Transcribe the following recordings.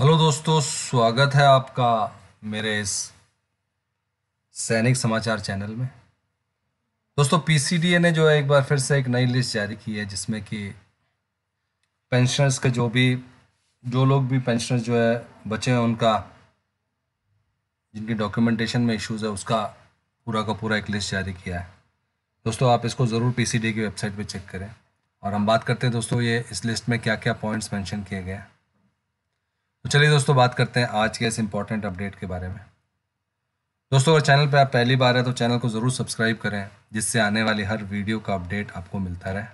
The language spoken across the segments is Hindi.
हेलो दोस्तों स्वागत है आपका मेरे इस सैनिक समाचार चैनल में दोस्तों पीसीडीए ने जो है एक बार फिर से एक नई लिस्ट जारी की है जिसमें कि पेंशनर्स के जो भी जो लोग भी पेंशनर्स जो है बचे हैं उनका जिनकी डॉक्यूमेंटेशन में इश्यूज है उसका पूरा का पूरा एक लिस्ट जारी किया है दोस्तों आप इसको ज़रूर पी की वेबसाइट पर चेक करें और हम बात करते हैं दोस्तों ये इस लिस्ट में क्या क्या पॉइंट्स मेंशन किए गए हैं तो चलिए दोस्तों बात करते हैं आज के इस इंपॉर्टेंट अपडेट के बारे में दोस्तों अगर चैनल पर आप पहली बार हैं तो चैनल को ज़रूर सब्सक्राइब करें जिससे आने वाली हर वीडियो का अपडेट आपको मिलता रहे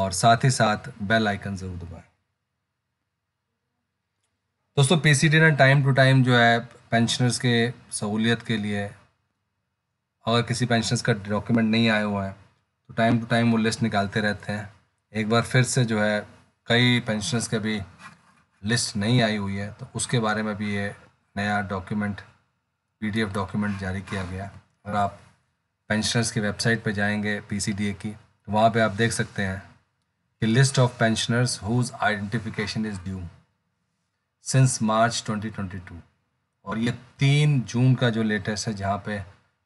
और साथ ही साथ बेल आइकन ज़रूर दबाएं दोस्तों पीसीडी ने टाइम टू टाइम जो है पेंशनर्स के सहूलियत के लिए अगर किसी पेंशनर्स का डॉक्यूमेंट नहीं आया हुआ है तो टाइम टू टाइम वो लिस्ट निकालते रहते हैं एक बार फिर से जो है कई पेंशनर्स के भी लिस्ट नहीं आई हुई है तो उसके बारे में भी ये नया डॉक्यूमेंट पीडीएफ डॉक्यूमेंट जारी किया गया और आप पेंशनर्स की वेबसाइट पर जाएंगे पीसीडीए की तो वहाँ पर आप देख सकते हैं कि list of pensioners whose identification is due since March 2022 और ये तीन जून का जो लेटेस्ट है जहाँ पे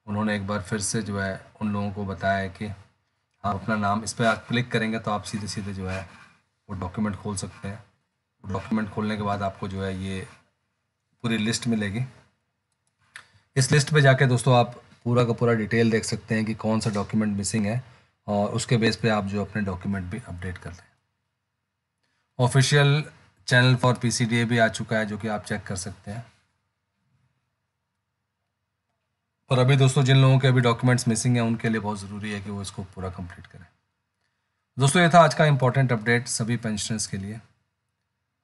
उन्होंने एक बार फिर से जो है उन लोगों को बताया है कि आप अपना नाम इस पर आप क्लिक करेंगे तो आप सीधे सीधे जो है वो डॉक्यूमेंट खोल सकते हैं डॉक्यूमेंट खोलने के बाद आपको जो है ये पूरी लिस्ट मिलेगी इस लिस्ट पे जाके दोस्तों आप पूरा का पूरा डिटेल देख सकते हैं कि कौन सा डॉक्यूमेंट मिसिंग है और उसके बेस पे आप जो अपने डॉक्यूमेंट भी अपडेट कर लें ऑफिशियल चैनल फॉर पीसीडीए भी आ चुका है जो कि आप चेक कर सकते हैं और अभी दोस्तों जिन लोगों के अभी डॉक्यूमेंट्स मिसिंग हैं उनके लिए बहुत ज़रूरी है कि वो इसको पूरा कंप्लीट करें दोस्तों ये था आज का इंपॉर्टेंट अपडेट सभी पेंशनर्स के लिए